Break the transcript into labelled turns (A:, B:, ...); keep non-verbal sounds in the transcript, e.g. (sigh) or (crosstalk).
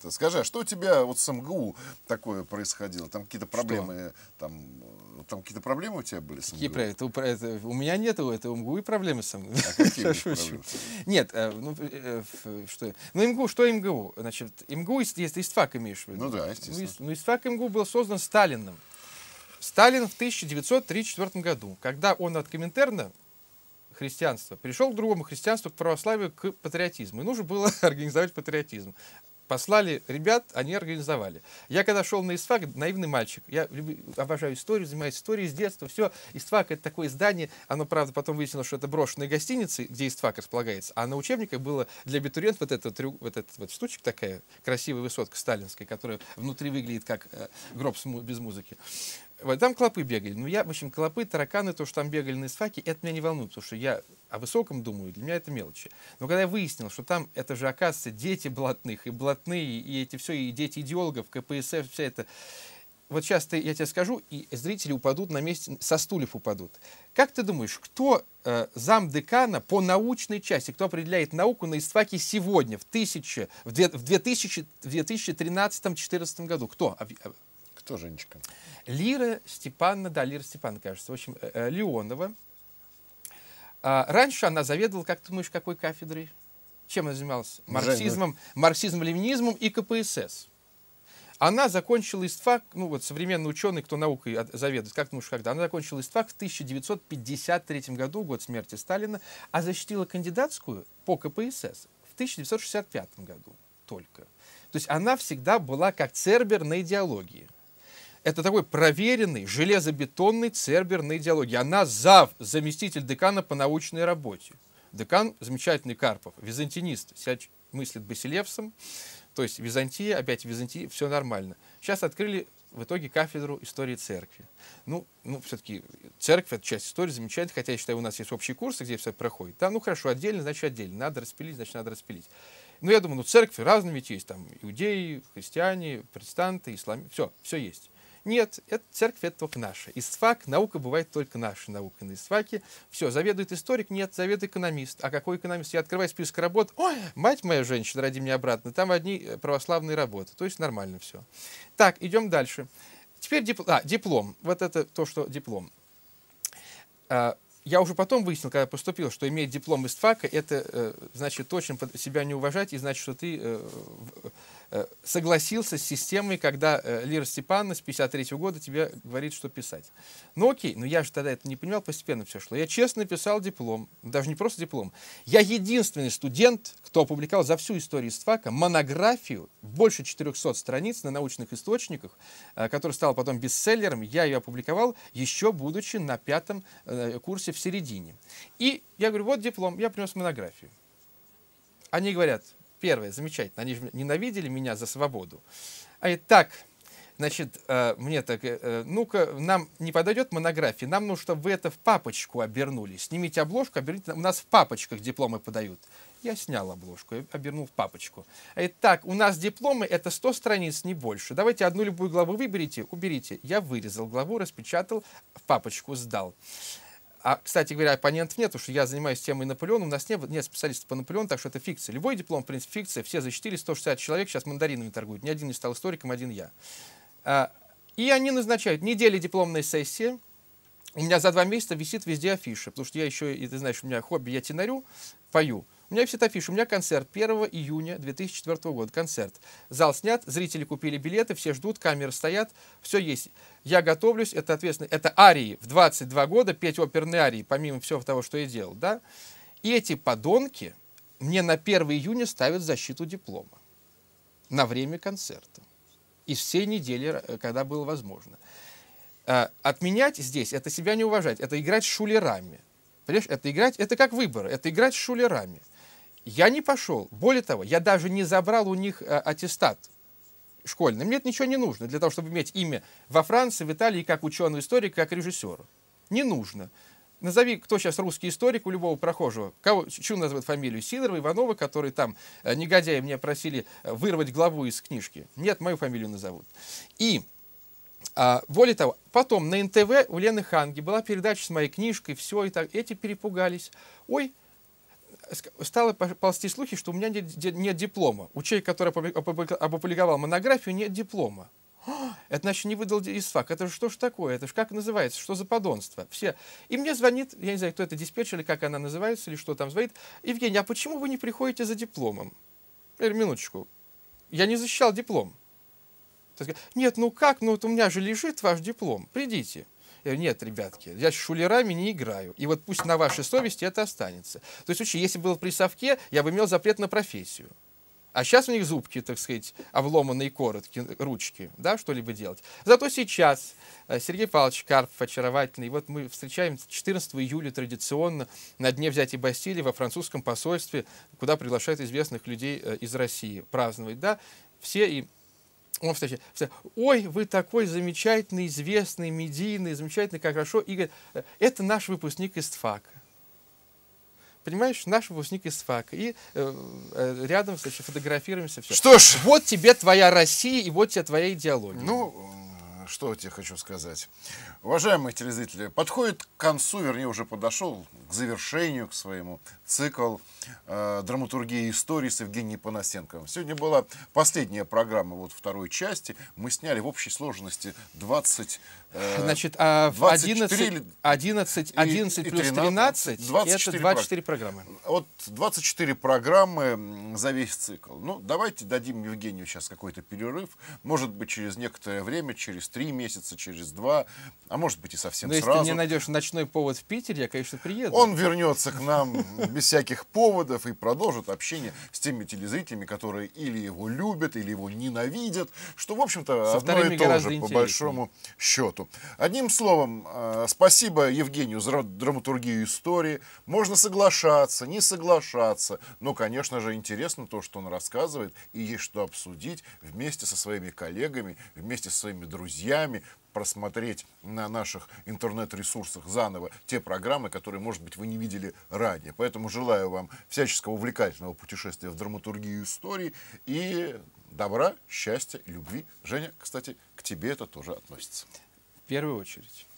A: это. Скажи, а что у тебя вот с МГУ такое происходило? Там какие-то проблемы, что? там, э, там какие-то проблемы у тебя были с МГУ? Какие
B: это, это, у меня нет этого МГУ и проблемы с МГУ. А какие (laughs) проблемы? Нет, э, ну, э, что, ну МГУ, что МГУ? Значит, МГУ, если ИСТФАК имеешь в виду. Ну да, естественно. Ну, ИСТФАК ну, МГУ был создан Сталиным. Сталин в 1934 году, когда он от Коминтерна христианства, перешел к другому христианству, к православию, к патриотизму. И нужно было (laughs) организовать патриотизм. Послали ребят, они организовали. Я когда шел на ИСФАК, наивный мальчик, я люблю, обожаю историю, занимаюсь историей с детства, все. ИСФАК — это такое здание, оно, правда, потом выяснилось, что это брошенные гостиницы, где ИСФАК располагается, а на учебниках было для абитуриентов вот эта вот, вот, этот вот штучка такая, красивая высотка сталинская, которая внутри выглядит как э, гроб без музыки. Вот, там клопы бегали. Ну, я, в общем, клопы, тараканы, то, что там бегали на исфаке, это меня не волнует, потому что я о высоком думаю, для меня это мелочи. Но когда я выяснил, что там, это же, оказывается, дети блатных, и блатные, и эти все, и дети идеологов, КПСС, вся это... Вот сейчас ты, я тебе скажу, и зрители упадут на месте, со стульев упадут. Как ты думаешь, кто э, зам декана по научной части, кто определяет науку на ИСТФАКе сегодня, в, тысяче, в, две, в 2013-2014 году? Кто? Э, кто Женечка? Лира Степановна, да, Лира Степановна, кажется. В общем, э, э, Леонова. А, раньше она заведовала, как ты думаешь, какой кафедрой? Чем она занималась? Марксизмом, марксизм ленинизмом и КПСС. Она закончила ИСТФАК, ну вот современный ученый, кто наукой заведует, как думаешь, когда? Она закончила ИСТФАК в 1953 году, год смерти Сталина, а защитила кандидатскую по КПСС в 1965 году только. То есть она всегда была как Цербер на идеологии это такой проверенный, железобетонный цербер на идеологии. Она зав, заместитель декана по научной работе. Декан замечательный Карпов, византинист, себя мыслит Басилевсом, то есть Византия, опять Византия, все нормально. Сейчас открыли в итоге кафедру истории церкви. Ну, ну все-таки церковь, это часть истории, замечательно, хотя я считаю, у нас есть общий курс, где все проходит. Да, ну хорошо, отдельно, значит отдельно, надо распилить, значит надо распилить. Ну, я думаю, ну церкви разные ведь есть, там иудеи, христиане, протестанты, ислам, все, все есть. Нет, это, церковь это только наша. Истфак, наука бывает только наша наука на Истфаке. Все, заведует историк, нет, заведует экономист. А какой экономист? Я открываю список работ. Ой, мать моя женщина, роди меня обратно. Там одни э, православные работы. То есть нормально все. Так, идем дальше. Теперь дип... а, диплом. Вот это то, что диплом. А, я уже потом выяснил, когда поступил, что иметь диплом из ТФАКа, это э, значит очень себя не уважать и значит, что ты э, Э, согласился с системой, когда э, Лира Степановна с 53 года тебе говорит, что писать. Ну окей, но я же тогда это не понимал, постепенно все шло. Я честно писал диплом, даже не просто диплом. Я единственный студент, кто опубликовал за всю историю ИСТФАКа монографию, больше 400 страниц на научных источниках, э, которая стала потом бестселлером. Я ее опубликовал, еще будучи на пятом курсе в середине. И я говорю, вот диплом, я принес монографию. Они говорят, Первое, замечательно, они же ненавидели меня за свободу. А и так, значит, э, мне так, э, э, ну-ка, нам не подойдет монография, нам нужно, чтобы вы это в папочку обернули. Снимите обложку, оберните, у нас в папочках дипломы подают. Я снял обложку, обернул в папочку. Итак, у нас дипломы — это 100 страниц, не больше. Давайте одну любую главу выберите, уберите. Я вырезал главу, распечатал, в папочку сдал. А, кстати говоря, оппонентов нет, потому что я занимаюсь темой Наполеона, у нас не, нет специалистов по Наполеону, так что это фикция. Любой диплом, в принципе, фикция, все защитили, 160 человек сейчас мандаринами торгуют. Ни один не стал историком, один я. А, и они назначают недели дипломной сессии, у меня за два месяца висит везде афиша, потому что я еще, и ты знаешь, у меня хобби, я тенорю пою. У меня вообще-то у меня концерт 1 июня 2004 года, концерт. Зал снят, зрители купили билеты, все ждут, камеры стоят, все есть. Я готовлюсь, это ответственно, это арии в 22 года, петь оперные арии, помимо всего того, что я делал, да. И эти подонки мне на 1 июня ставят защиту диплома на время концерта. и все недели, э, когда было возможно. Э, отменять здесь, это себя не уважать, это играть шулерами. Понимаешь, это играть, это как выбор, это играть с шулерами. Я не пошел. Более того, я даже не забрал у них э, аттестат школьный. Мне это ничего не нужно для того, чтобы иметь имя во Франции, в Италии как ученый историк, как режиссер, Не нужно. Назови, кто сейчас русский историк у любого прохожего. Кого, чью называют фамилию? Сидорова, Иванова, которые там, э, негодяи, меня просили э, вырвать главу из книжки. Нет, мою фамилию назовут. И а, более того, потом на НТВ у Лены Ханги была передача с моей книжкой, все, и так, эти перепугались. Ой, стало ползти слухи, что у меня нет, нет диплома. У человека, который опубликовал монографию, нет диплома. (gasps) Это значит, не выдал из Это же что ж такое? Это же как называется? Что за подонство? Все. И мне звонит, я не знаю, кто это, диспетчер или как она называется, или что там звонит. Евгений, а почему вы не приходите за дипломом? Я говорю, минуточку. Я не защищал диплом. Нет, ну как? Ну вот у меня же лежит ваш диплом. Придите. Я говорю, нет, ребятки, я с шулерами не играю. И вот пусть на вашей совести это останется. То есть, если был при совке, я бы имел запрет на профессию. А сейчас у них зубки, так сказать, обломанные короткие, ручки, да, что-либо делать. Зато сейчас э, Сергей Павлович Карпов очаровательный. Вот мы встречаем 14 июля традиционно на дне взятия Бастилии во французском посольстве, куда приглашают известных людей э, из России праздновать, да. Все и он встречает, ой, вы такой замечательный, известный, медийный, замечательный, как хорошо, и говорит, «Э, это наш выпускник из ТФАКа. Понимаешь, наш выпускник из ФАКа. И э, э рядом, значит, фотографируемся. Все. Что ж. Вот тебе
A: твоя Россия, и вот тебе твоя идеология. Ну, что я тебе хочу сказать. Уважаемые телезрители, подходит к концу, вернее, уже подошел к завершению, к своему цикл э, драматургии истории с Евгением Панасенковым. Сегодня была последняя программа вот второй части. Мы сняли в общей сложности 20... Э, Значит, а 24
B: 11, 11, 11 и, плюс 13, 13 24 это 24 программы.
A: Вот 24 программы за весь цикл. Ну, давайте дадим Евгению сейчас какой-то перерыв. Может быть, через некоторое время, через 3 три месяца, через два, а может быть и совсем Но сразу. если ты не
B: найдешь ночной повод в Питере, я, конечно, приеду.
A: Он вернется к нам без всяких поводов и продолжит общение с теми телезрителями, которые или его любят, или его ненавидят, что, в общем-то, одно и то же, по большому счету. Одним словом, э, спасибо Евгению за драматургию истории. Можно соглашаться, не соглашаться, но, конечно же, интересно то, что он рассказывает, и есть что обсудить вместе со своими коллегами, вместе со своими друзьями, друзьями, просмотреть на наших интернет-ресурсах заново те программы, которые, может быть, вы не видели ранее. Поэтому желаю вам всяческого увлекательного путешествия в драматургию истории и добра, счастья, любви. Женя, кстати, к тебе это тоже относится. В первую очередь.